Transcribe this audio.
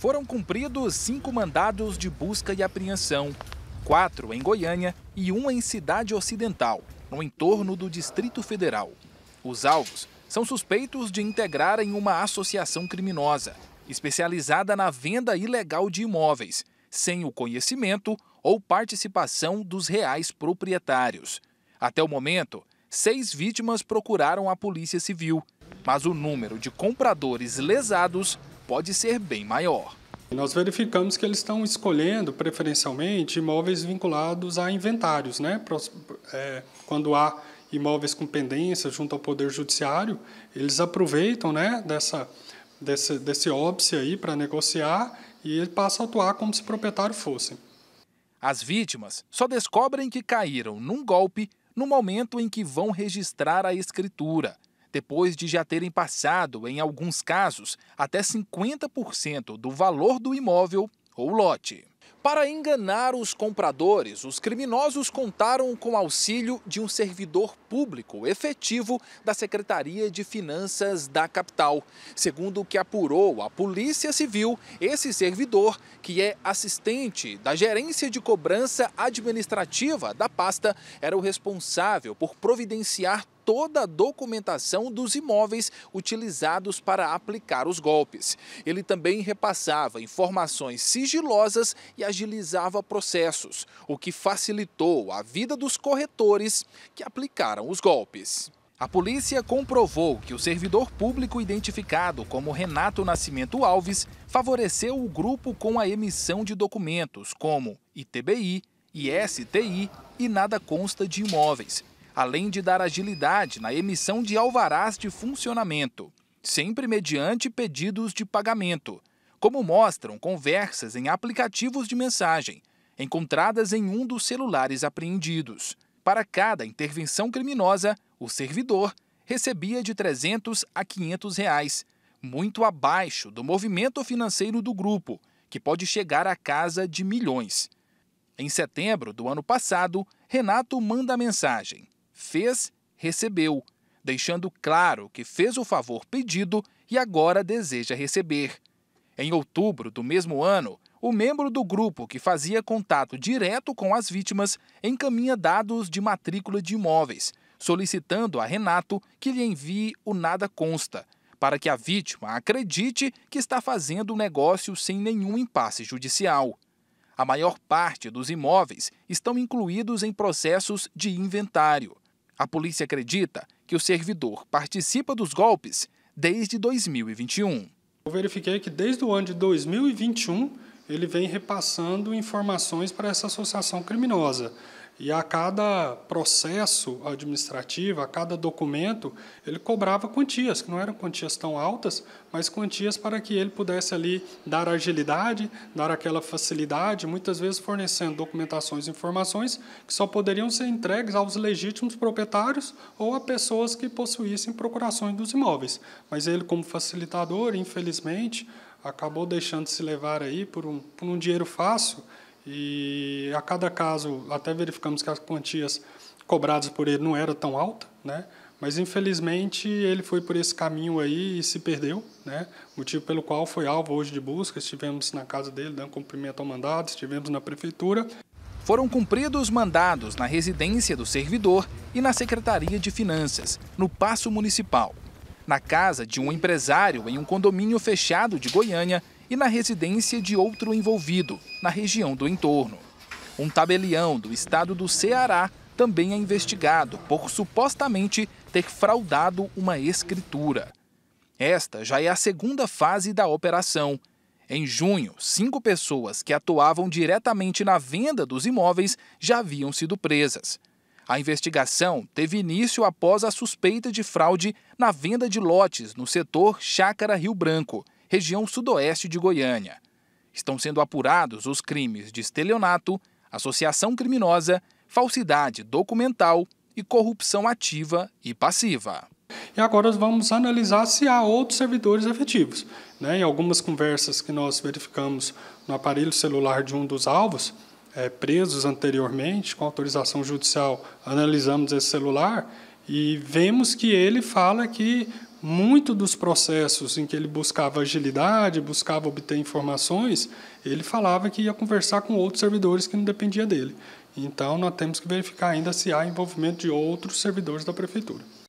foram cumpridos cinco mandados de busca e apreensão, quatro em Goiânia e um em Cidade Ocidental, no entorno do Distrito Federal. Os alvos são suspeitos de integrarem uma associação criminosa, especializada na venda ilegal de imóveis, sem o conhecimento ou participação dos reais proprietários. Até o momento, seis vítimas procuraram a Polícia Civil, mas o número de compradores lesados pode ser bem maior. Nós verificamos que eles estão escolhendo preferencialmente imóveis vinculados a inventários, né? É, quando há imóveis com pendência junto ao Poder Judiciário, eles aproveitam né, dessa, desse, desse óbice aí para negociar e ele passa a atuar como se proprietário fosse. As vítimas só descobrem que caíram num golpe no momento em que vão registrar a escritura depois de já terem passado, em alguns casos, até 50% do valor do imóvel ou lote. Para enganar os compradores, os criminosos contaram com auxílio de um servidor público efetivo da Secretaria de Finanças da capital. Segundo o que apurou a Polícia Civil, esse servidor, que é assistente da Gerência de Cobrança Administrativa da pasta, era o responsável por providenciar toda a documentação dos imóveis utilizados para aplicar os golpes. Ele também repassava informações sigilosas e agilizava processos, o que facilitou a vida dos corretores que aplicaram os golpes. A polícia comprovou que o servidor público identificado como Renato Nascimento Alves favoreceu o grupo com a emissão de documentos como ITBI, ISTI e nada consta de imóveis, além de dar agilidade na emissão de alvarás de funcionamento, sempre mediante pedidos de pagamento, como mostram conversas em aplicativos de mensagem, encontradas em um dos celulares apreendidos. Para cada intervenção criminosa, o servidor recebia de 300 a 500 reais, muito abaixo do movimento financeiro do grupo, que pode chegar à casa de milhões. Em setembro do ano passado, Renato manda mensagem: fez, recebeu, deixando claro que fez o favor pedido e agora deseja receber. Em outubro do mesmo ano, o membro do grupo que fazia contato direto com as vítimas encaminha dados de matrícula de imóveis, solicitando a Renato que lhe envie o nada consta, para que a vítima acredite que está fazendo o um negócio sem nenhum impasse judicial. A maior parte dos imóveis estão incluídos em processos de inventário. A polícia acredita que o servidor participa dos golpes desde 2021. Eu verifiquei que desde o ano de 2021 ele vem repassando informações para essa associação criminosa. E a cada processo administrativo, a cada documento, ele cobrava quantias, que não eram quantias tão altas, mas quantias para que ele pudesse ali dar agilidade, dar aquela facilidade, muitas vezes fornecendo documentações e informações que só poderiam ser entregues aos legítimos proprietários ou a pessoas que possuíssem procurações dos imóveis. Mas ele, como facilitador, infelizmente, acabou deixando se levar aí por um, por um dinheiro fácil e a cada caso, até verificamos que as quantias cobradas por ele não era tão alta, né? Mas infelizmente ele foi por esse caminho aí e se perdeu, né? Motivo pelo qual foi alvo hoje de busca. Estivemos na casa dele dando cumprimento ao mandado, estivemos na prefeitura. Foram cumpridos mandados na residência do servidor e na Secretaria de Finanças, no Paço Municipal. Na casa de um empresário em um condomínio fechado de Goiânia e na residência de outro envolvido, na região do entorno. Um tabelião do estado do Ceará também é investigado por supostamente ter fraudado uma escritura. Esta já é a segunda fase da operação. Em junho, cinco pessoas que atuavam diretamente na venda dos imóveis já haviam sido presas. A investigação teve início após a suspeita de fraude na venda de lotes no setor Chácara Rio Branco região sudoeste de Goiânia. Estão sendo apurados os crimes de estelionato, associação criminosa, falsidade documental e corrupção ativa e passiva. E agora vamos analisar se há outros servidores efetivos. Né? Em algumas conversas que nós verificamos no aparelho celular de um dos alvos, é, presos anteriormente, com autorização judicial, analisamos esse celular e vemos que ele fala que muito dos processos em que ele buscava agilidade, buscava obter informações, ele falava que ia conversar com outros servidores que não dependia dele. Então, nós temos que verificar ainda se há envolvimento de outros servidores da prefeitura.